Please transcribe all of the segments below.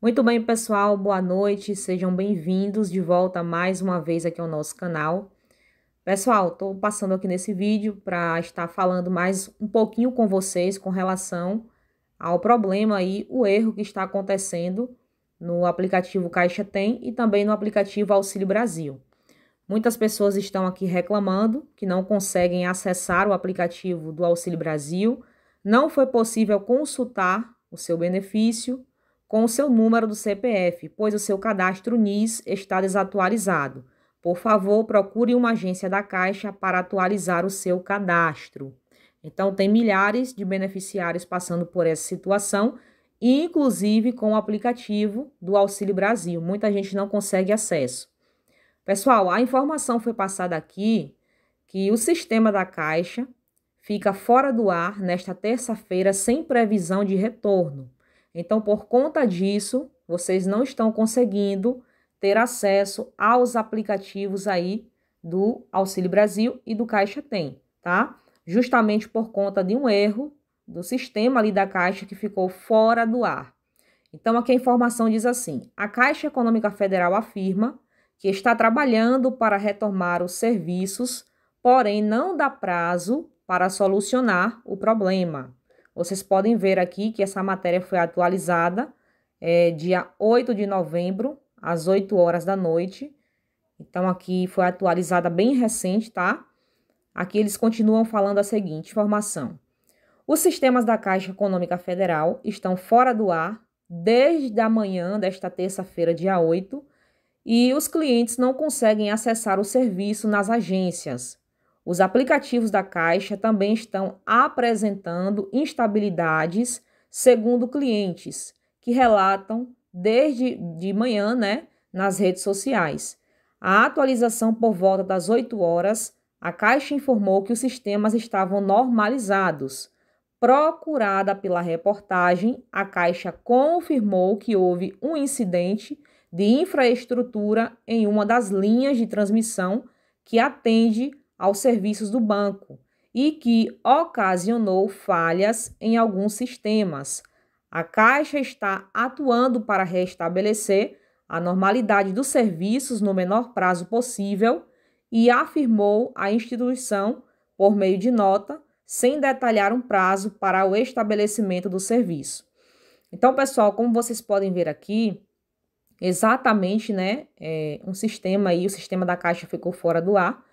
Muito bem, pessoal, boa noite, sejam bem-vindos de volta mais uma vez aqui ao nosso canal. Pessoal, estou passando aqui nesse vídeo para estar falando mais um pouquinho com vocês com relação ao problema e o erro que está acontecendo no aplicativo Caixa Tem e também no aplicativo Auxílio Brasil. Muitas pessoas estão aqui reclamando que não conseguem acessar o aplicativo do Auxílio Brasil, não foi possível consultar o seu benefício, com o seu número do CPF, pois o seu cadastro NIS está desatualizado. Por favor, procure uma agência da Caixa para atualizar o seu cadastro. Então, tem milhares de beneficiários passando por essa situação, inclusive com o aplicativo do Auxílio Brasil. Muita gente não consegue acesso. Pessoal, a informação foi passada aqui que o sistema da Caixa fica fora do ar nesta terça-feira sem previsão de retorno. Então, por conta disso, vocês não estão conseguindo ter acesso aos aplicativos aí do Auxílio Brasil e do Caixa Tem, tá? Justamente por conta de um erro do sistema ali da Caixa que ficou fora do ar. Então, aqui a informação diz assim: a Caixa Econômica Federal afirma que está trabalhando para retomar os serviços, porém não dá prazo para solucionar o problema. Vocês podem ver aqui que essa matéria foi atualizada é, dia 8 de novembro, às 8 horas da noite. Então, aqui foi atualizada bem recente, tá? Aqui eles continuam falando a seguinte informação. Os sistemas da Caixa Econômica Federal estão fora do ar desde a manhã desta terça-feira, dia 8, e os clientes não conseguem acessar o serviço nas agências, os aplicativos da Caixa também estão apresentando instabilidades, segundo clientes, que relatam desde de manhã né, nas redes sociais. A atualização por volta das 8 horas, a Caixa informou que os sistemas estavam normalizados. Procurada pela reportagem, a Caixa confirmou que houve um incidente de infraestrutura em uma das linhas de transmissão que atende aos serviços do banco e que ocasionou falhas em alguns sistemas. A Caixa está atuando para restabelecer a normalidade dos serviços no menor prazo possível e afirmou a instituição, por meio de nota, sem detalhar um prazo para o estabelecimento do serviço. Então, pessoal, como vocês podem ver aqui, exatamente, né, é, um sistema aí, o sistema da Caixa ficou fora do ar,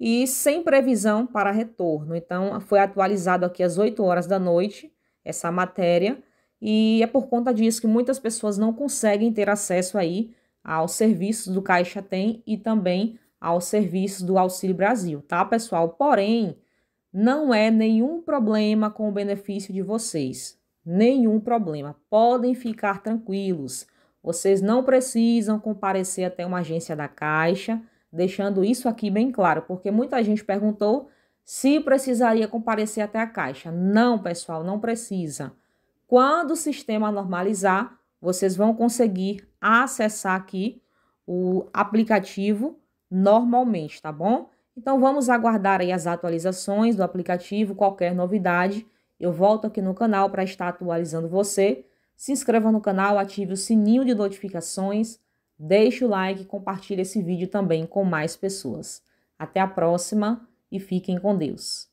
e sem previsão para retorno. Então, foi atualizado aqui às 8 horas da noite essa matéria, e é por conta disso que muitas pessoas não conseguem ter acesso aí aos serviços do Caixa Tem e também aos serviços do Auxílio Brasil, tá, pessoal? Porém, não é nenhum problema com o benefício de vocês. Nenhum problema. Podem ficar tranquilos. Vocês não precisam comparecer até uma agência da Caixa deixando isso aqui bem claro, porque muita gente perguntou se precisaria comparecer até a caixa. Não, pessoal, não precisa. Quando o sistema normalizar, vocês vão conseguir acessar aqui o aplicativo normalmente, tá bom? Então vamos aguardar aí as atualizações do aplicativo, qualquer novidade, eu volto aqui no canal para estar atualizando você. Se inscreva no canal, ative o sininho de notificações Deixe o like e compartilhe esse vídeo também com mais pessoas. Até a próxima e fiquem com Deus.